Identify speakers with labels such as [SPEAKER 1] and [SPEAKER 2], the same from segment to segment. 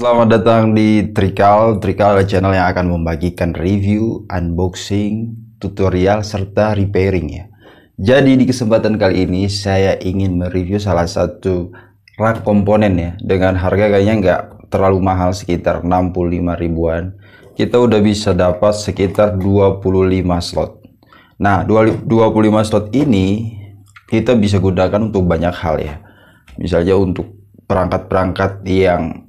[SPEAKER 1] Selamat datang di Trikal. Trikal adalah channel yang akan membagikan review, unboxing, tutorial, serta repairing ya. Jadi di kesempatan kali ini saya ingin mereview salah satu rak komponen ya dengan harga kayaknya nggak terlalu mahal sekitar 65 ribuan. Kita udah bisa dapat sekitar 25 slot. Nah, 25 slot ini kita bisa gunakan untuk banyak hal ya. Misalnya untuk perangkat-perangkat yang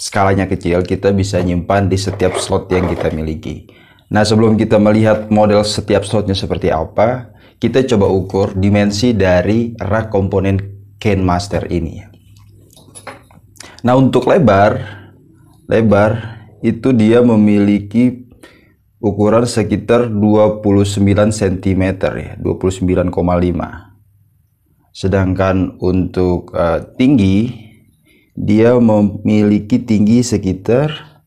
[SPEAKER 1] skalanya kecil, kita bisa nyimpan di setiap slot yang kita miliki. Nah, sebelum kita melihat model setiap slotnya seperti apa, kita coba ukur dimensi dari rak komponen Ken Master ini. Nah, untuk lebar, lebar itu dia memiliki ukuran sekitar 29 cm ya, 29,5. Sedangkan untuk uh, tinggi dia memiliki tinggi sekitar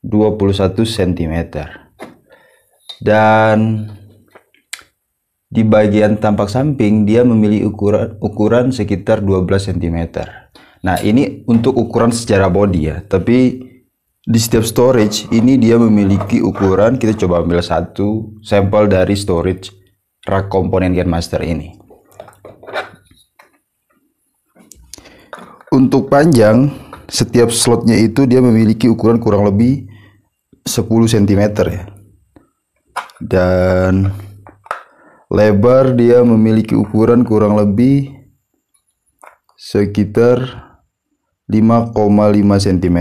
[SPEAKER 1] 21 cm dan di bagian tampak samping dia memiliki ukuran ukuran sekitar 12 cm nah ini untuk ukuran secara body ya tapi di setiap storage ini dia memiliki ukuran kita coba ambil satu sampel dari storage rak komponen Master ini untuk panjang setiap slotnya itu dia memiliki ukuran kurang lebih 10 cm ya. Dan lebar dia memiliki ukuran kurang lebih sekitar 5,5 cm.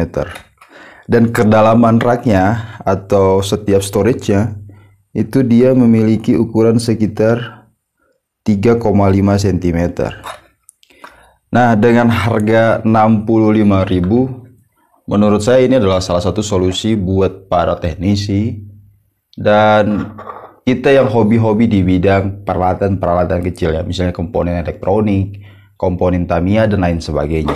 [SPEAKER 1] Dan kedalaman raknya atau setiap storage-nya itu dia memiliki ukuran sekitar 3,5 cm. Nah, dengan harga 65.000 menurut saya ini adalah salah satu solusi buat para teknisi dan kita yang hobi-hobi di bidang peralatan-peralatan kecil ya, misalnya komponen elektronik, komponen Tamiya dan lain sebagainya.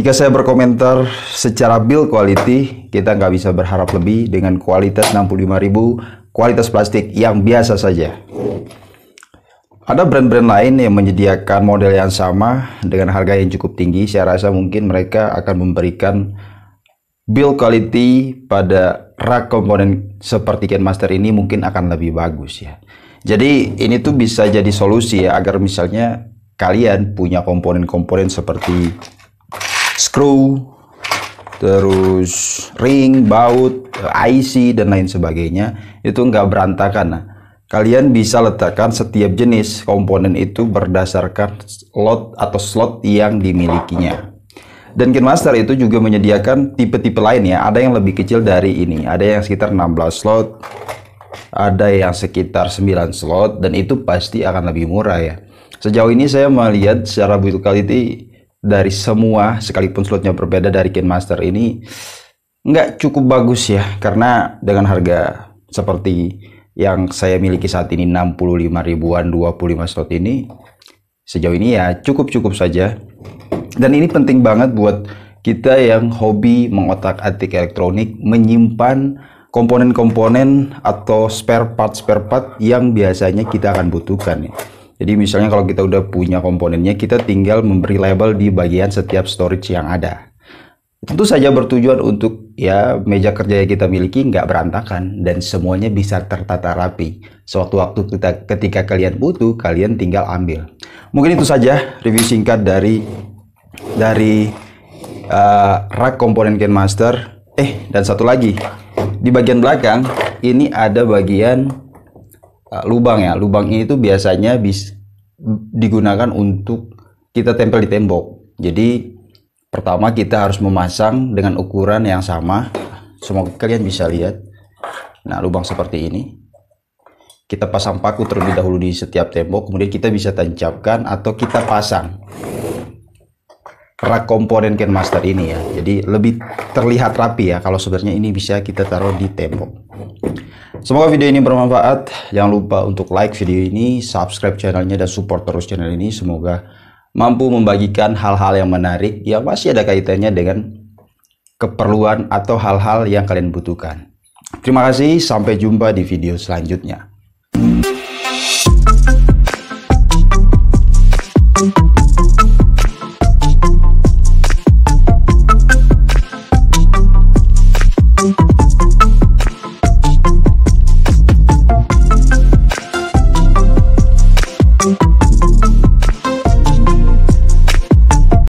[SPEAKER 1] Jika saya berkomentar secara build quality, kita nggak bisa berharap lebih dengan kualitas 65.000 kualitas plastik yang biasa saja. Ada brand-brand lain yang menyediakan model yang sama dengan harga yang cukup tinggi. Saya rasa mungkin mereka akan memberikan build quality pada rak komponen seperti Ken Master ini mungkin akan lebih bagus ya. Jadi ini tuh bisa jadi solusi ya agar misalnya kalian punya komponen-komponen seperti screw, terus ring, baut, IC dan lain sebagainya itu nggak berantakan. Nah, Kalian bisa letakkan setiap jenis komponen itu berdasarkan slot atau slot yang dimilikinya. Dan Master itu juga menyediakan tipe-tipe lain ya. Ada yang lebih kecil dari ini. Ada yang sekitar 16 slot, ada yang sekitar 9 slot dan itu pasti akan lebih murah ya. Sejauh ini saya melihat secara build quality dari semua sekalipun slotnya berbeda dari Master ini nggak cukup bagus ya karena dengan harga seperti yang saya miliki saat ini 65 ribuan 25 slot ini sejauh ini ya cukup-cukup saja dan ini penting banget buat kita yang hobi mengotak-atik elektronik menyimpan komponen-komponen atau spare part spare part yang biasanya kita akan butuhkan Jadi misalnya kalau kita udah punya komponennya kita tinggal memberi label di bagian setiap storage yang ada tentu saja bertujuan untuk ya meja kerja yang kita miliki nggak berantakan dan semuanya bisa tertata rapi. Sewaktu-waktu kita ketika kalian butuh, kalian tinggal ambil. Mungkin itu saja review singkat dari dari uh, rak komponen Ken Master. Eh, dan satu lagi di bagian belakang ini ada bagian uh, lubang ya. Lubang ini tuh biasanya bis, digunakan untuk kita tempel di tembok. Jadi Pertama kita harus memasang dengan ukuran yang sama. Semoga kalian bisa lihat. Nah, lubang seperti ini. Kita pasang paku terlebih dahulu di setiap tembok, kemudian kita bisa tancapkan atau kita pasang rak komponen Ken Master ini ya. Jadi lebih terlihat rapi ya kalau sebenarnya ini bisa kita taruh di tembok. Semoga video ini bermanfaat. Jangan lupa untuk like video ini, subscribe channelnya dan support terus channel ini. Semoga mampu membagikan hal-hal yang menarik yang masih ada kaitannya dengan keperluan atau hal-hal yang kalian butuhkan. Terima kasih, sampai jumpa di video selanjutnya.